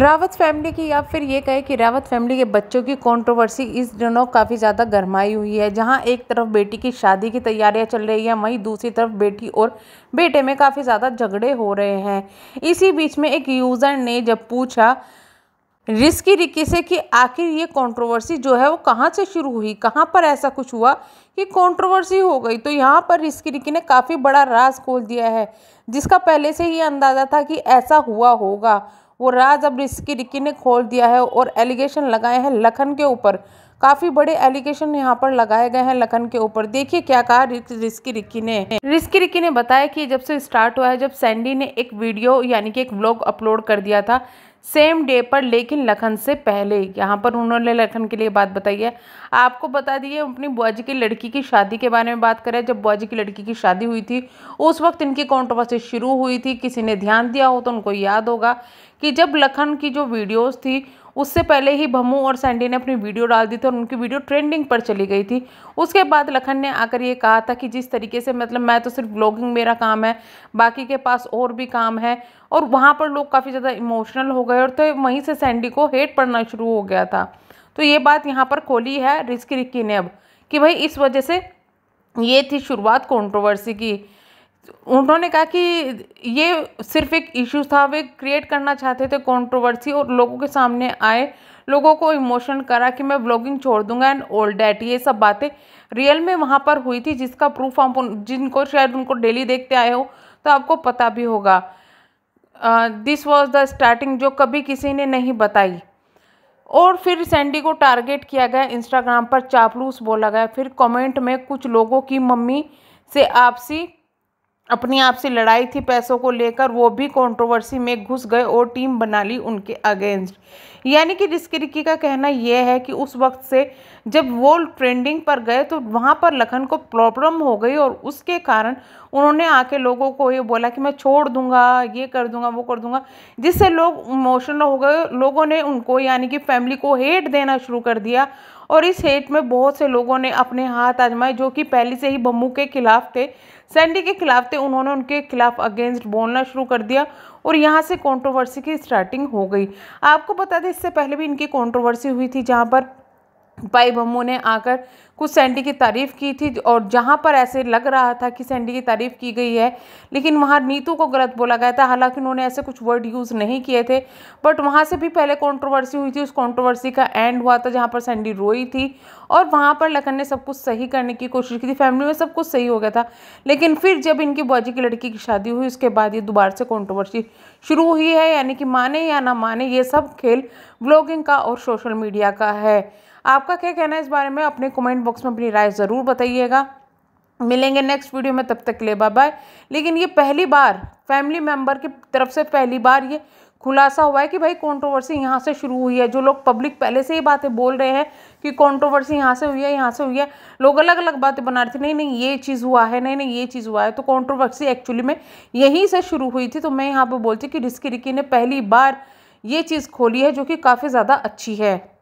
Rawat family की या फिर ये कहे कि रावत फैमिली के बच्चों की कंट्रोवर्सी इस दिनों काफ़ी ज़्यादा गर्माई हुई है जहां एक तरफ बेटी की शादी की तैयारियां चल रही है वहीं दूसरी तरफ बेटी और बेटे में काफ़ी ज़्यादा झगड़े हो रहे हैं इसी बीच में एक यूज़र ने जब पूछा रिस्की रिक्की से कि आखिर ये कंट्रोवर्सी जो है वो कहाँ से शुरू हुई कहाँ पर ऐसा कुछ हुआ कि कंट्रोवर्सी हो गई तो यहाँ पर रिस्की रिक्की ने काफ़ी बड़ा राज खोल दिया है जिसका पहले से ही अंदाज़ा था कि ऐसा हुआ होगा वो राज अब रिस्की रिक्की ने खोल दिया है और एलिगेशन लगाए हैं लखन के ऊपर काफ़ी बड़े एलिगेशन यहाँ पर लगाए गए हैं लखन के ऊपर देखिए क्या कहा रिस्की रिक्की ने रिस्की रिक्की ने बताया कि जब से स्टार्ट हुआ है जब सैंडी ने एक वीडियो यानी कि एक ब्लॉग अपलोड कर दिया था सेम डे पर लेकिन लखन से पहले यहाँ पर उन्होंने लखन के लिए बात बताई है आपको बता दिए अपनी बुआजी की लड़की की शादी के बारे में बात करें जब बुआजी की लड़की की शादी हुई थी उस वक्त इनकी कॉन्ट्रोवर्सी शुरू हुई थी किसी ने ध्यान दिया हो तो उनको याद होगा कि जब लखन की जो वीडियोस थी उससे पहले ही भमू और सैंडी ने अपनी वीडियो डाल दी थी और उनकी वीडियो ट्रेंडिंग पर चली गई थी उसके बाद लखन ने आकर ये कहा था कि जिस तरीके से मतलब मैं तो सिर्फ ब्लॉगिंग मेरा काम है बाकी के पास और भी काम है और वहाँ पर लोग काफ़ी ज़्यादा इमोशनल हो गए और तो वहीं से सैंडी को हेट पड़ना शुरू हो गया था तो ये बात यहाँ पर खोली है रिस्की रिक्की ने अब कि भाई इस वजह से ये थी शुरुआत कॉन्ट्रोवर्सी की उन्होंने कहा कि ये सिर्फ एक इशू था वे क्रिएट करना चाहते थे कंट्रोवर्सी और लोगों के सामने आए लोगों को इमोशन करा कि मैं ब्लॉगिंग छोड़ दूंगा एंड ओल्ड डैट ये सब बातें रियल में वहाँ पर हुई थी जिसका प्रूफ आप जिनको शायद उनको डेली देखते आए हो तो आपको पता भी होगा दिस वॉज द स्टार्टिंग जो कभी किसी ने नहीं बताई और फिर सैंडी को टारगेट किया गया इंस्टाग्राम पर चापलूस बोला गया फिर कमेंट में कुछ लोगों की मम्मी से आपसी अपनी आपसी लड़ाई थी पैसों को लेकर वो भी कंट्रोवर्सी में घुस गए और टीम बना ली उनके अगेंस्ट यानी कि रिस्की रिक्की का कहना यह है कि उस वक्त से जब वो ट्रेंडिंग पर गए तो वहाँ पर लखन को प्रॉब्लम हो गई और उसके कारण उन्होंने आके लोगों को ये बोला कि मैं छोड़ दूंगा ये कर दूंगा वो कर दूंगा जिससे लोग इमोशनल हो गए लोगों ने उनको यानी कि फैमिली को हेट देना शुरू कर दिया और इस हेट में बहुत से लोगों ने अपने हाथ आजमाए जो कि पहले से ही बम्बू के खिलाफ थे सैंडी के खिलाफ थे उन्होंने उनके खिलाफ अगेंस्ट बोलना शुरू कर दिया और यहाँ से कंट्रोवर्सी की स्टार्टिंग हो गई आपको बता दें इससे पहले भी इनकी कंट्रोवर्सी हुई थी जहाँ पर पाई बम्बू ने आकर कुछ सैंडी की तारीफ़ की थी और जहाँ पर ऐसे लग रहा था कि सैंडी की तारीफ़ की गई है लेकिन वहाँ नीतू को गलत बोला गया था हालांकि उन्होंने ऐसे कुछ वर्ड यूज़ नहीं किए थे बट वहाँ से भी पहले कॉन्ट्रोवर्सी हुई थी उस कॉन्ट्रोवर्सी का एंड हुआ था जहाँ पर सैंडी रोई थी और वहाँ पर लखन ने सब कुछ सही करने की कोशिश की थी फैमिली में सब कुछ सही हो गया था लेकिन फिर जब इनकी बॉजी की लड़की की शादी हुई उसके बाद ये दोबारा से कॉन्ट्रोवर्सी शुरू हुई है यानी कि माने या ना माने ये सब खेल ब्लॉगिंग का और सोशल मीडिया का है आपका क्या कहना है इस बारे में अपने कमेंट बॉक्स में अपनी राय ज़रूर बताइएगा मिलेंगे नेक्स्ट वीडियो में तब तक के लिए बाय बाय लेकिन ये पहली बार फैमिली मेम्बर की तरफ से पहली बार ये खुलासा हुआ है कि भाई कंट्रोवर्सी यहाँ से शुरू हुई है जो लोग पब्लिक पहले से ही बातें बोल रहे हैं कि कंट्रोवर्सी यहाँ से हुई है यहाँ से हुई है लोग अलग अलग बातें बना रहे थे नहीं नहीं ये चीज़ हुआ है नहीं नहीं ये चीज़ हुआ है तो कंट्रोवर्सी एक्चुअली में यहीं से शुरू हुई थी तो मैं यहाँ पर बोलती कि रिस्की रिकी ने पहली बार ये चीज़ खोली है जो कि काफ़ी ज़्यादा अच्छी है